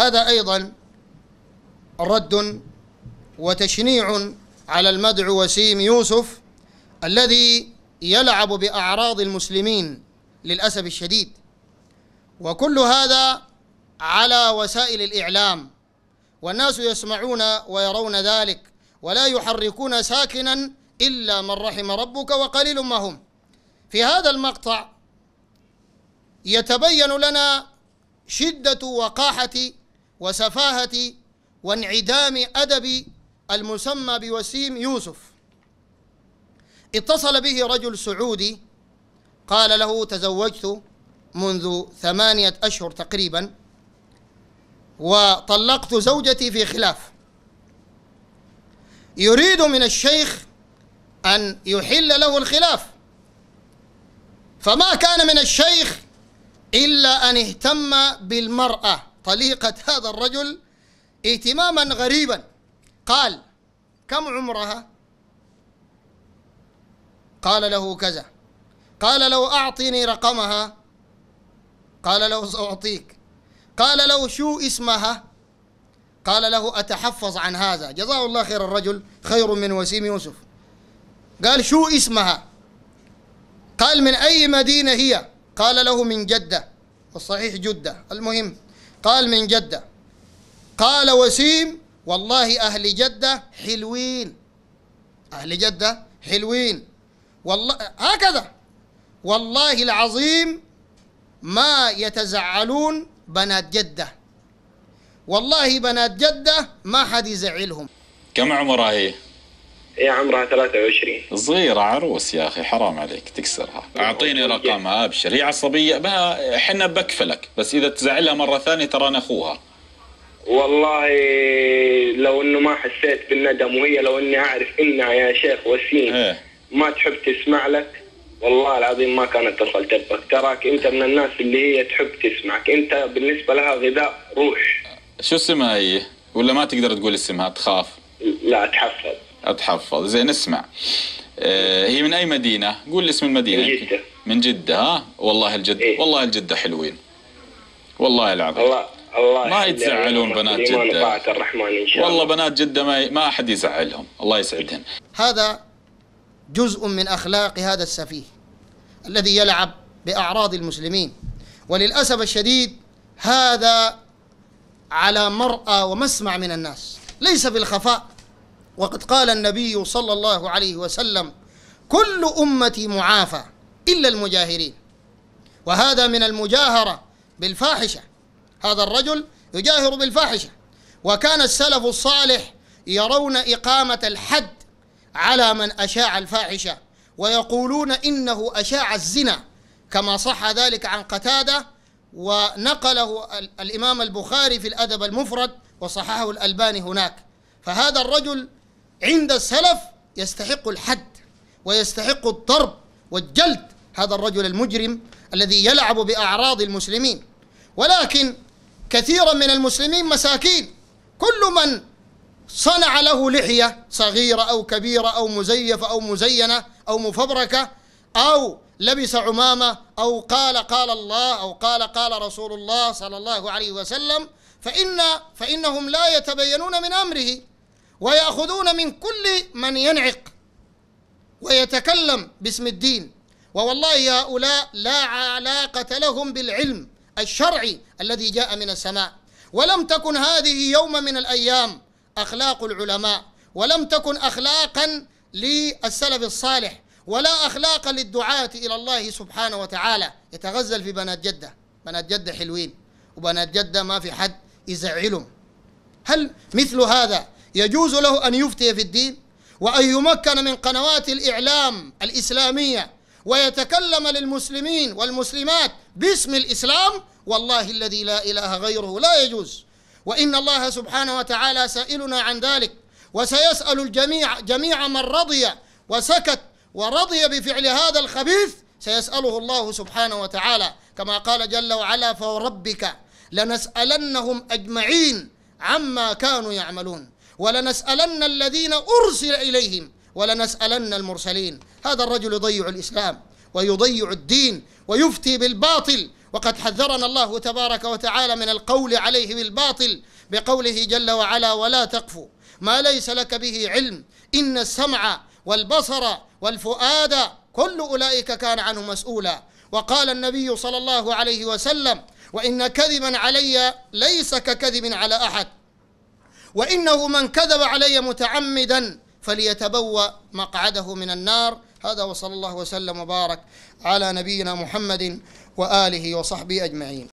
هذا أيضا رد وتشنيع على المدعو وسيم يوسف الذي يلعب بأعراض المسلمين للأسف الشديد وكل هذا على وسائل الإعلام والناس يسمعون ويرون ذلك ولا يحركون ساكنا إلا من رحم ربك وقليل ما هم في هذا المقطع يتبين لنا شدة وقاحة وسفاهة وانعدام أدب المسمى بوسيم يوسف اتصل به رجل سعودي قال له تزوجت منذ ثمانية أشهر تقريبا وطلقت زوجتي في خلاف يريد من الشيخ أن يحل له الخلاف فما كان من الشيخ إلا أن اهتم بالمرأة طليقة هذا الرجل اهتماما غريبا قال كم عمرها قال له كذا قال لو أعطني رقمها قال له سأعطيك قال له شو اسمها قال له أتحفظ عن هذا جزاه الله خير الرجل خير من وسيم يوسف قال شو اسمها قال من أي مدينة هي قال له من جدة والصحيح جدة المهم قال من جدة قال وسيم والله أهل جدة حلوين أهل جدة حلوين والله هكذا والله العظيم ما يتزعلون بنات جدة والله بنات جدة ما حد يزعلهم كم عمرها هي؟ هي إيه، عمرها 23 صغيرة عروس يا أخي حرام عليك تكسرها أعطيني رقمها أبشر هي عصبية ما حنا بكفلك بس إذا تزعلها مرة ثانية ترى أنا أخوها والله لو انه ما حسيت بالندم وهي لو اني اعرف انها يا شيخ وسيم إيه. ما تحب تسمع لك والله العظيم ما كانت اتصلت بك تراك انت من الناس اللي هي تحب تسمعك انت بالنسبه لها غذاء روح شو اسمها هي ولا ما تقدر تقول اسمها تخاف لا تحفظ اتحفظ زين اسمع آه، هي من اي مدينه قول اسم المدينه من جده من جده ها والله الجد إيه؟ والله الجده حلوين والله العظيم الله الله ما يتزعلون بنات جده الرحمن ان شاء الله والله بنات جده ما ي... ما احد يزعلهم الله يسعدهن هذا جزء من اخلاق هذا السفيه الذي يلعب باعراض المسلمين وللاسف الشديد هذا على مرأى ومسمع من الناس ليس بالخفاء وقد قال النبي صلى الله عليه وسلم كل أمتي معافى إلا المجاهرين وهذا من المجاهرة بالفاحشة هذا الرجل يجاهر بالفاحشة وكان السلف الصالح يرون إقامة الحد على من أشاع الفاحشة ويقولون إنه أشاع الزنا كما صح ذلك عن قتادة ونقله الإمام البخاري في الأدب المفرد وصححه الألباني هناك فهذا الرجل عند السلف يستحق الحد ويستحق الضرب والجلد هذا الرجل المجرم الذي يلعب بأعراض المسلمين ولكن كثيرا من المسلمين مساكين كل من صنع له لحية صغيرة أو كبيرة أو مزيفة أو مزينة أو مفبركة أو لبس عمامة أو قال قال الله أو قال قال رسول الله صلى الله عليه وسلم فإن فإنهم لا يتبينون من أمره ويأخذون من كل من ينعق ويتكلم باسم الدين ووالله هؤلاء لا علاقة لهم بالعلم الشرعي الذي جاء من السماء ولم تكن هذه يوم من الأيام أخلاق العلماء ولم تكن أخلاقا للسلف الصالح ولا أخلاقا للدعاة إلى الله سبحانه وتعالى يتغزل في بنات جدة بنات جدة حلوين وبنات جدة ما في حد يزعلهم هل مثل هذا يجوز له أن يفتي في الدين وأن يمكن من قنوات الإعلام الإسلامية ويتكلم للمسلمين والمسلمات باسم الإسلام والله الذي لا إله غيره لا يجوز وإن الله سبحانه وتعالى سائلنا عن ذلك وسيسأل الجميع جميع من رضي وسكت ورضي بفعل هذا الخبيث سيسأله الله سبحانه وتعالى كما قال جل وعلا فوربك لنسألنهم أجمعين عما كانوا يعملون ولنسألن الذين أرسل إليهم ولنسألن المرسلين هذا الرجل يضيع الإسلام ويضيع الدين ويفتي بالباطل وقد حذرنا الله تبارك وتعالى من القول عليه بالباطل بقوله جل وعلا ولا تقف ما ليس لك به علم إن السمع والبصر والفؤاد كل أولئك كان عنه مسؤولا وقال النبي صلى الله عليه وسلم وإن كذبا علي ليس ككذب على أحد وإنه من كذب علي متعمدا فليتبوأ مقعده من النار هذا وصلى الله وسلم وبارك على نبينا محمد وآله وصحبه أجمعين